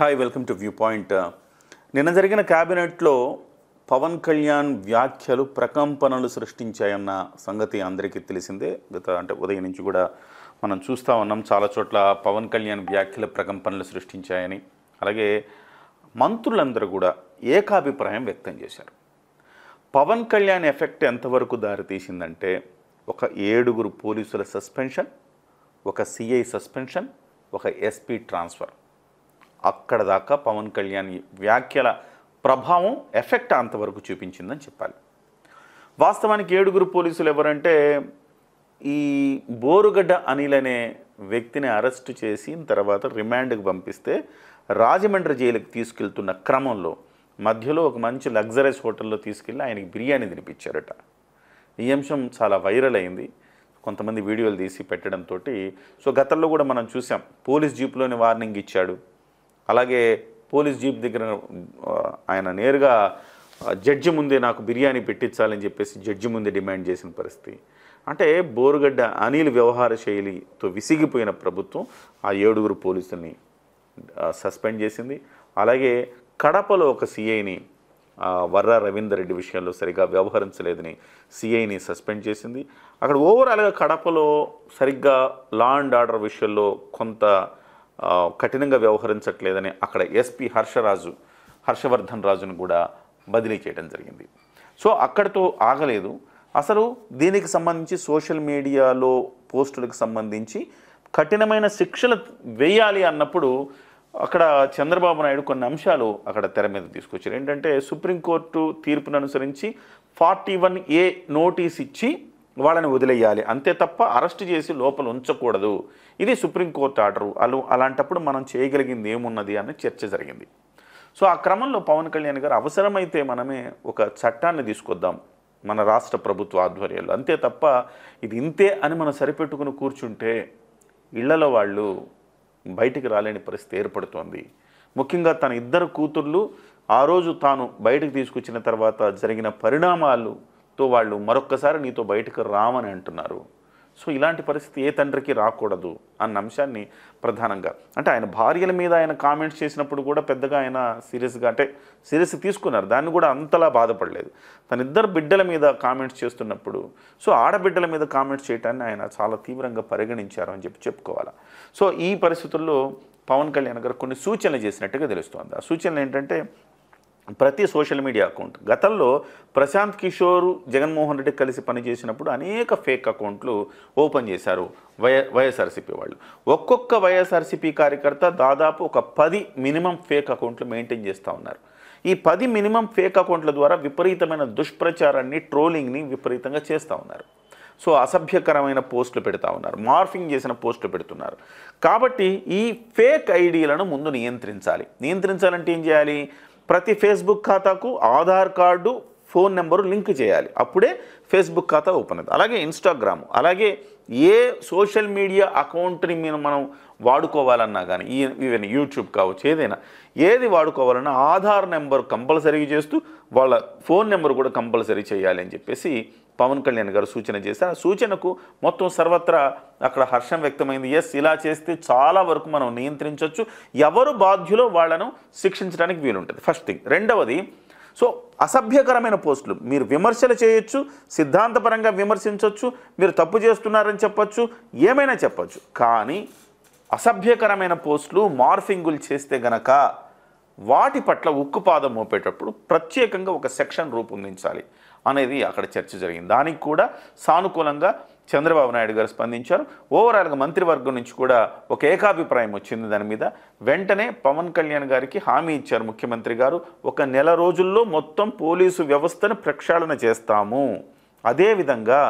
hi welcome to Viewpoint నిన్న జరిగిన క్యాబినెట్లో పవన్ కళ్యాణ్ వ్యాఖ్యలు ప్రకంపనలు సృష్టించాయన్న సంగతి అందరికీ తెలిసిందే గత అంటే ఉదయం నుంచి కూడా మనం చూస్తూ ఉన్నాం చాలా చోట్ల పవన్ కళ్యాణ్ వ్యాఖ్యలు ప్రకంపనలు సృష్టించాయని అలాగే మంత్రులందరూ కూడా ఏకాభిప్రాయం వ్యక్తం చేశారు పవన్ కళ్యాణ్ ఎఫెక్ట్ ఎంతవరకు దారితీసిందంటే ఒక ఏడుగురు పోలీసుల సస్పెన్షన్ ఒక సిఐ సస్పెన్షన్ ఒక ఎస్పీ ట్రాన్స్ఫర్ అక్కడ దాకా పవన్ కళ్యాణ్ వ్యాఖ్యల ప్రభావం ఎఫెక్ట్ అంతవరకు చూపించిందని చెప్పాలి వాస్తవానికి ఏడుగురు పోలీసులు ఎవరంటే ఈ బోరుగడ్డ అనిల్ అనే వ్యక్తిని అరెస్టు చేసి తర్వాత రిమాండ్కి పంపిస్తే రాజమండ్రి జైలుకి తీసుకెళ్తున్న క్రమంలో మధ్యలో ఒక మంచి లగ్జరీస్ హోటల్లో తీసుకెళ్ళి ఆయనకి బిర్యానీ తినిపించారట ఈ అంశం చాలా వైరల్ అయింది కొంతమంది వీడియోలు తీసి పెట్టడంతో సో గతంలో కూడా మనం చూసాం పోలీస్ జీప్లోని వార్నింగ్ ఇచ్చాడు అలాగే పోలీస్ జీప్ దగ్గర ఆయన నేరుగా జడ్జి ముందే నాకు బిర్యానీ పెట్టించాలని చెప్పేసి జడ్జి ముందే డిమాండ్ చేసిన పరిస్థితి అంటే బోరుగడ్డ అనిల్ వ్యవహార శైలితో విసిగిపోయిన ప్రభుత్వం ఆ ఏడుగురు పోలీసుల్ని సస్పెండ్ చేసింది అలాగే కడపలో ఒక సీఐని వర్రా రవీందర్ రెడ్డి విషయంలో సరిగ్గా వ్యవహరించలేదని సిఐని సస్పెండ్ చేసింది అక్కడ ఓవరాల్గా కడపలో సరిగ్గా లా అండ్ ఆర్డర్ విషయంలో కొంత కఠినంగా వ్యవహరించట్లేదని అక్కడ ఎస్పి హర్షరాజు హర్షవర్ధన్ రాజును కూడా బదిలీ చేయడం జరిగింది సో అక్కడితో ఆగలేదు అసలు దీనికి సంబంధించి సోషల్ మీడియాలో పోస్టులకు సంబంధించి కఠినమైన శిక్షలు వేయాలి అన్నప్పుడు అక్కడ చంద్రబాబు నాయుడు కొన్ని అంశాలు అక్కడ తెర మీద తీసుకొచ్చారు ఏంటంటే సుప్రీంకోర్టు తీర్పును అనుసరించి ఫార్టీ వన్ ఏ నోటీస్ ఇచ్చి వాళ్ళని వదిలేయాలి అంతే తప్ప అరెస్ట్ చేసి లోపల ఉంచకూడదు ఇది సుప్రీంకోర్టు ఆర్డరు అలా అలాంటప్పుడు మనం చేయగలిగింది ఏమున్నది అనే చర్చ జరిగింది సో ఆ క్రమంలో పవన్ కళ్యాణ్ గారు అవసరమైతే మనమే ఒక చట్టాన్ని తీసుకొద్దాం మన రాష్ట్ర ప్రభుత్వ ఆధ్వర్యంలో అంతే తప్ప ఇది ఇంతే అని మనం సరిపెట్టుకుని కూర్చుంటే ఇళ్లలో వాళ్ళు బయటికి రాలేని పరిస్థితి ఏర్పడుతోంది ముఖ్యంగా తన ఇద్దరు కూతుర్లు ఆ రోజు తాను బయటకు తీసుకొచ్చిన తర్వాత జరిగిన పరిణామాలు తో వాళ్ళు మరొక్కసారి నీతో బయటకు రామని అంటున్నారు సో ఇలాంటి పరిస్థితి ఏ తండ్రికి రాకూడదు అన్న అంశాన్ని ప్రధానంగా అంటే ఆయన భార్యల మీద ఆయన కామెంట్స్ చేసినప్పుడు కూడా పెద్దగా ఆయన సీరియస్గా అంటే సీరియస్ తీసుకున్నారు దాన్ని కూడా అంతలా బాధపడలేదు తన ఇద్దరు బిడ్డల మీద కామెంట్స్ చేస్తున్నప్పుడు సో ఆడబిడ్డల మీద కామెంట్స్ చేయటాన్ని ఆయన చాలా తీవ్రంగా పరిగణించారు అని చెప్పి చెప్పుకోవాలి సో ఈ పరిస్థితుల్లో పవన్ కళ్యాణ్ గారు కొన్ని సూచనలు చేసినట్టుగా తెలుస్తోంది ఆ సూచనలు ఏంటంటే ప్రతి సోషల్ మీడియా అకౌంట్ గతంలో ప్రశాంత్ కిషోర్ జగన్మోహన్ రెడ్డి కలిసి పనిచేసినప్పుడు అనేక ఫేక్ అకౌంట్లు ఓపెన్ చేశారు వై వైఎస్ఆర్సీపీ వాళ్ళు ఒక్కొక్క వైఎస్ఆర్సీపీ కార్యకర్త దాదాపు ఒక పది మినిమం ఫేక్ అకౌంట్లు మెయింటైన్ చేస్తూ ఉన్నారు ఈ పది మినిమం ఫేక్ అకౌంట్ల ద్వారా విపరీతమైన దుష్ప్రచారాన్ని ట్రోలింగ్ని విపరీతంగా చేస్తూ ఉన్నారు సో అసభ్యకరమైన పోస్టులు పెడతా ఉన్నారు మార్ఫింగ్ చేసిన పోస్టులు పెడుతున్నారు కాబట్టి ఈ ఫేక్ ఐడీలను ముందు నియంత్రించాలి నియంత్రించాలంటే ఏం చేయాలి ప్రతి ఫేస్బుక్ ఖాతాకు Aadhaar card phone number link చేయాలి అప్పుడే ఫేస్బుక్ ఖాతా ఓపెన్ అవుతుంది అలాగే ఇన్స్టాగ్రామ్ అలాగే ఏ సోషల్ మీడియా అకౌంట్ని మేము మనం వాడుకోవాలన్నా కానీ ఈవెన్ యూట్యూబ్ కావచ్చు ఏదైనా ఏది వాడుకోవాలన్నా ఆధార్ నెంబర్ కంపల్సరీ చేస్తూ వాళ్ళ ఫోన్ నెంబర్ కూడా కంపల్సరీ చేయాలి అని చెప్పేసి పవన్ కళ్యాణ్ గారు సూచన చేశారు ఆ సూచనకు మొత్తం సర్వత్రా అక్కడ హర్షం వ్యక్తమైంది ఎస్ ఇలా చేస్తే చాలా వరకు మనం నియంత్రించవచ్చు ఎవరు బాధ్యులో వాళ్ళను శిక్షించడానికి వీలుంటుంది ఫస్ట్ థింగ్ రెండవది సో అసభ్యకరమైన పోస్టులు మీరు విమర్శలు చేయొచ్చు సిద్ధాంతపరంగా విమర్శించవచ్చు మీరు తప్పు చేస్తున్నారని చెప్పచ్చు ఏమైనా చెప్పచ్చు కానీ అసభ్యకరమైన పోస్టులు మార్ఫింగులు చేస్తే గనక వాటి పట్ల ఉక్కుపాదం మోపేటప్పుడు ప్రత్యేకంగా ఒక సెక్షన్ రూపొందించాలి అనేది అక్కడ చర్చ జరిగింది దానికి కూడా సానుకూలంగా చంద్రబాబు నాయుడు గారు స్పందించారు ఓవరాల్గా మంత్రివర్గం నుంచి కూడా ఒక ఏకాభిప్రాయం వచ్చింది దాని మీద వెంటనే పవన్ కళ్యాణ్ గారికి హామీ ఇచ్చారు ముఖ్యమంత్రి గారు ఒక నెల రోజుల్లో మొత్తం పోలీసు వ్యవస్థను ప్రక్షాళన చేస్తాము అదేవిధంగా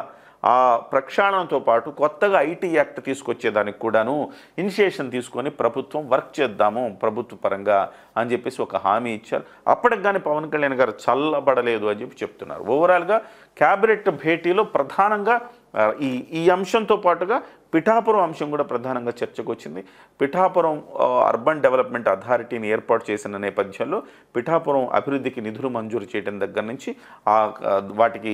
ఆ ప్రక్షాళనతో పాటు కొత్తగా ఐటీ యాక్ట్ తీసుకొచ్చేదానికి కూడాను ఇనిషియేషన్ తీసుకొని ప్రభుత్వం వర్క్ చేద్దాము ప్రభుత్వ పరంగా అని చెప్పేసి ఒక హామీ ఇచ్చారు అప్పటికి కానీ పవన్ కళ్యాణ్ గారు చల్లబడలేదు అని చెప్పి చెప్తున్నారు ఓవరాల్గా క్యాబినెట్ భేటీలో ప్రధానంగా ఈ ఈ అంశంతో పాటుగా పిఠాపురం అంశం కూడా ప్రధానంగా చర్చకు వచ్చింది పిఠాపురం అర్బన్ డెవలప్మెంట్ అథారిటీని ఏర్పాటు చేసిన నేపథ్యంలో పిఠాపురం అభివృద్ధికి నిధులు మంజూరు చేయడం దగ్గర నుంచి ఆ వాటికి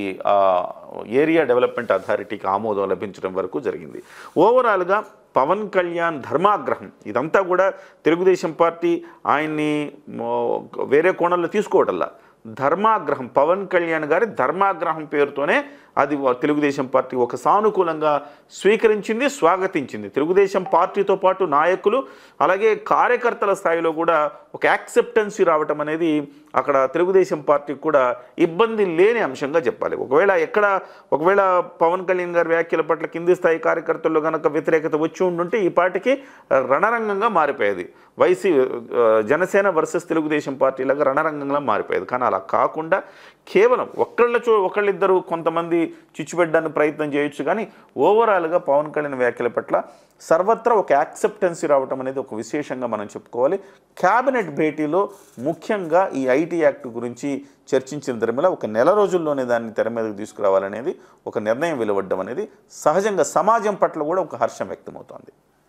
ఏరియా డెవలప్మెంట్ అథారిటీకి ఆమోదం లభించడం వరకు జరిగింది ఓవరాల్గా పవన్ కళ్యాణ్ ధర్మాగ్రహం ఇదంతా కూడా తెలుగుదేశం పార్టీ ఆయన్ని వేరే కోణంలో తీసుకోవటంలా ధర్మాగ్రహం పవన్ కళ్యాణ్ గారి ధర్మాగ్రహం పేరుతోనే అది తెలుగుదేశం పార్టీ ఒక సానుకూలంగా స్వీకరించింది స్వాగతించింది తెలుగుదేశం పార్టీతో పాటు నాయకులు అలాగే కార్యకర్తల స్థాయిలో కూడా ఒక యాక్సెప్టెన్సీ రావటం అనేది అక్కడ తెలుగుదేశం పార్టీకి కూడా ఇబ్బంది లేని అంశంగా చెప్పాలి ఒకవేళ ఎక్కడ ఒకవేళ పవన్ కళ్యాణ్ గారి వ్యాఖ్యల పట్ల కింది స్థాయి కార్యకర్తల్లో కనుక వ్యతిరేకత వచ్చి ఉండుంటే ఈ పార్టీకి రణరంగంగా మారిపోయేది YC Janasena versus Telugu Desam party లాగా రణరంగంగా మారిపోయేది కానీ అలా కాకుండా కేవలం ఒకళ్ళ చో ఒకళ్ళిద్దరు కొంతమంది చిచ్చుపెట్టడానికి ప్రయత్నం చేయొచ్చు కానీ ఓవరాల్గా పవన్ కళ్యాణ్ వ్యాఖ్యల పట్ల సర్వత్రా ఒక యాక్సెప్టెన్సీ రావడం అనేది ఒక విశేషంగా మనం చెప్పుకోవాలి క్యాబినెట్ భేటీలో ముఖ్యంగా ఈ ఐటీ యాక్ట్ గురించి చర్చించిన తెరమేళ ఒక నెల రోజుల్లోనే దాన్ని తెర మీదకు తీసుకురావాలనేది ఒక నిర్ణయం వెలువడ్డం అనేది సహజంగా సమాజం పట్ల కూడా ఒక హర్షం వ్యక్తమవుతోంది